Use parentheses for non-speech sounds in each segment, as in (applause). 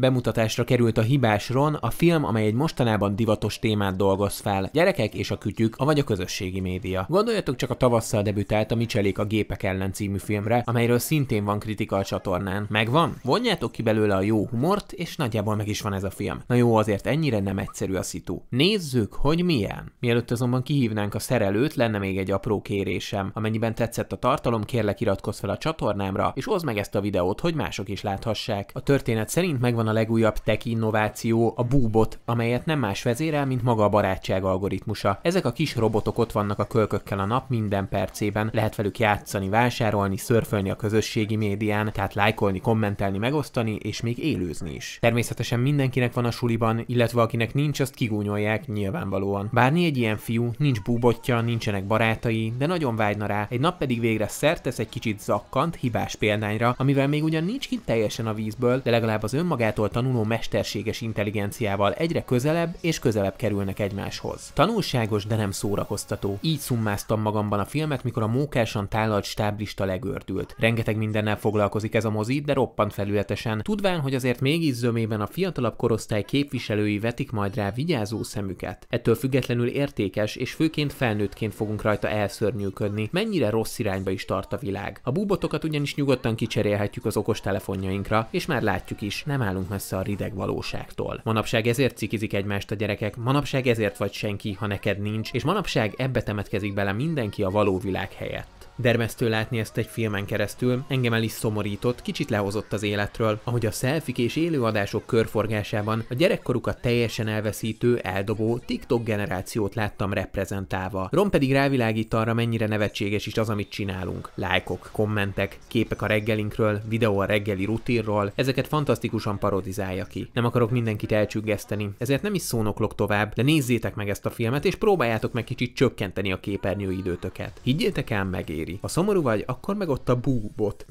Bemutatásra került a Hibás Ron, a film, amely egy mostanában divatos témát dolgoz fel, gyerekek és a kütyük, vagy a közösségi média. Gondoljatok csak a tavasszal debütált a Micselék a gépek ellen című filmre, amelyről szintén van kritika a csatornán. Megvan? Vonjátok ki belőle a jó humort, és nagyjából meg is van ez a film. Na jó, azért ennyire nem egyszerű a szitu. Nézzük, hogy milyen. Mielőtt azonban kihívnánk a szerelőt, lenne még egy apró kérésem. Amennyiben tetszett a tartalom, kérlek iratkozz fel a csatornámra, és hozd meg ezt a videót, hogy mások is láthassák. A történet szerint megvan a legújabb tech innováció a búbot, amelyet nem más vezérel, mint maga a barátság algoritmusa. Ezek a kis robotok ott vannak a kölkökkel a nap minden percében, lehet velük játszani, vásárolni, szörfölni a közösségi médián, tehát lájkolni, kommentelni, megosztani és még élőzni is. Természetesen mindenkinek van a suliban, illetve akinek nincs, azt kigúnyolják nyilvánvalóan. Bárni egy ilyen fiú, nincs búbotja, nincsenek barátai, de nagyon vágyna rá, egy nap pedig végre szertesz tesz egy kicsit zakkant, hibás példányra, amivel még ugyan nincs kint teljesen a vízből, de legalább az önmagát magától tanuló mesterséges intelligenciával egyre közelebb és közelebb kerülnek egymáshoz. Tanulságos, de nem szórakoztató. Így szummáztam magamban a filmet, mikor a mókásan tálalt stáblista legördült. Rengeteg mindennel foglalkozik ez a mozi, de roppant felületesen, tudván, hogy azért mégis zömében a fiatalabb korosztály képviselői vetik majd rá vigyázó szemüket. Ettől függetlenül értékes, és főként felnőttként fogunk rajta elszörnyűködni, mennyire rossz irányba is tart a világ. A búbotokat ugyanis nyugodtan kicserélhetjük az okostelefonjainkra, és már látjuk is, nem állunk vagyunk messze a rideg valóságtól. Manapság ezért cikizik egymást a gyerekek, manapság ezért vagy senki, ha neked nincs, és manapság ebbe temetkezik bele mindenki a való világ helyett. Dermesztő látni ezt egy filmen keresztül, engem el is szomorított, kicsit lehozott az életről, ahogy a szelfik és élőadások körforgásában a gyerekkorukat teljesen elveszítő, eldobó TikTok generációt láttam reprezentálva. Rom pedig rávilágít arra, mennyire nevetséges is az, amit csinálunk. Lájkok, kommentek, képek a reggelinkről, videó a reggeli rutinról, ezeket fantasztikusan parodizálja ki. Nem akarok mindenkit elcsüggeszteni, ezért nem is szónoklok tovább, de nézzétek meg ezt a filmet, és próbáljátok meg kicsit csökkenteni a képernyőidőtöket. Higgyétek el, megér megéri. A szomorú vagy, akkor meg ott a búbot.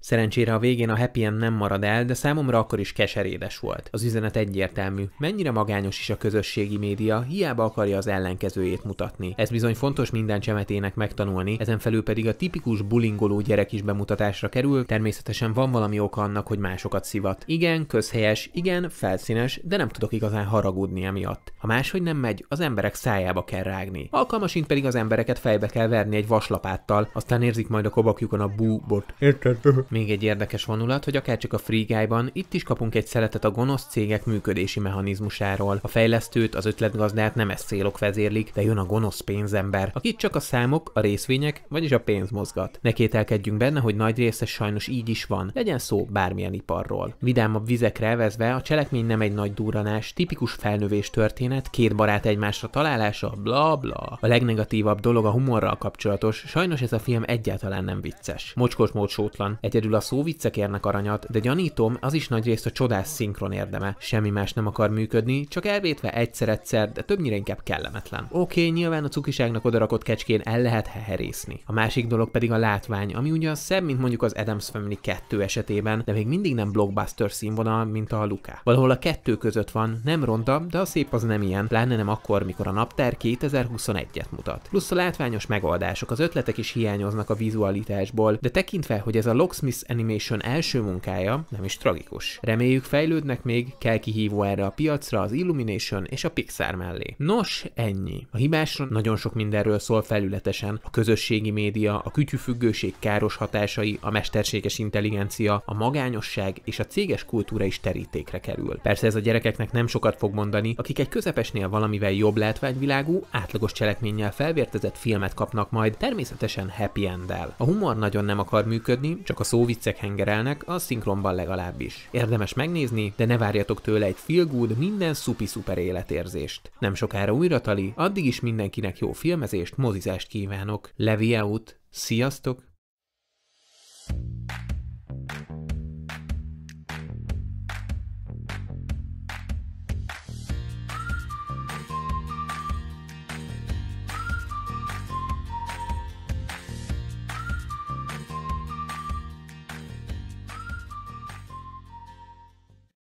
Szerencsére a végén a happy end nem marad el, de számomra akkor is keserédes volt. Az üzenet egyértelmű. Mennyire magányos is a közösségi média, hiába akarja az ellenkezőjét mutatni. Ez bizony fontos minden csemetének megtanulni, ezen felül pedig a tipikus bulingoló gyerek is bemutatásra kerül, természetesen van valami oka annak, hogy másokat szivat. Igen, közhelyes, igen, felszínes, de nem tudok igazán haragudni emiatt. Ha máshogy nem megy, az emberek szájába kell rágni. Alkalmasint pedig az embereket fejbe kell verni egy vaslapáttal, hatással, aztán érzik majd a kobakjukon a búbot. Érted? (laughs) Még egy érdekes vonulat, hogy akárcsak a Free Guy-ban, itt is kapunk egy szeretet a gonosz cégek működési mechanizmusáról. A fejlesztőt, az ötletgazdát nem ezt célok vezérlik, de jön a gonosz pénzember, akit csak a számok, a részvények, vagyis a pénz mozgat. Ne kételkedjünk benne, hogy nagy része sajnos így is van, legyen szó bármilyen iparról. Vidámabb vizekre vezve, a cselekmény nem egy nagy duranás, tipikus felnövés történet, két barát egymásra találása, bla bla. A legnegatívabb dolog a humorral kapcsolatos, sajnos ez a film egyáltalán nem vicces. Mocskos sótlan. Egyedül a szó viccek érnek aranyat, de gyanítom, az is nagyrészt a csodás szinkron érdeme. Semmi más nem akar működni, csak elvétve egyszer-egyszer, de többnyire inkább kellemetlen. Oké, okay, nyilván a cukiságnak odarakott kecskén el lehet heherészni. A másik dolog pedig a látvány, ami ugyan szebb, mint mondjuk az Adams Family 2 esetében, de még mindig nem blockbuster színvonal, mint a Luca. Valahol a kettő között van, nem ronda, de a szép az nem ilyen, pláne nem akkor, mikor a naptár 2021-et mutat. Plusz a látványos megoldások, az ötletek is hiány hiányoznak a vizualitásból, de tekintve, hogy ez a Locksmith Animation első munkája, nem is tragikus. Reméljük fejlődnek még, kell kihívó erre a piacra az Illumination és a Pixar mellé. Nos, ennyi. A hibásra nagyon sok mindenről szól felületesen, a közösségi média, a kütyűfüggőség káros hatásai, a mesterséges intelligencia, a magányosság és a céges kultúra is terítékre kerül. Persze ez a gyerekeknek nem sokat fog mondani, akik egy közepesnél valamivel jobb látványvilágú, átlagos cselekménnyel felvértezett filmet kapnak majd, természetesen happy -el. A humor nagyon nem akar működni, csak a szóviccek hengerelnek, a szinkronban legalábbis. Érdemes megnézni, de ne várjatok tőle egy feel good, minden szupi-szuper életérzést. Nem sokára újra tali, addig is mindenkinek jó filmezést, mozizást kívánok. Levi out, sziasztok!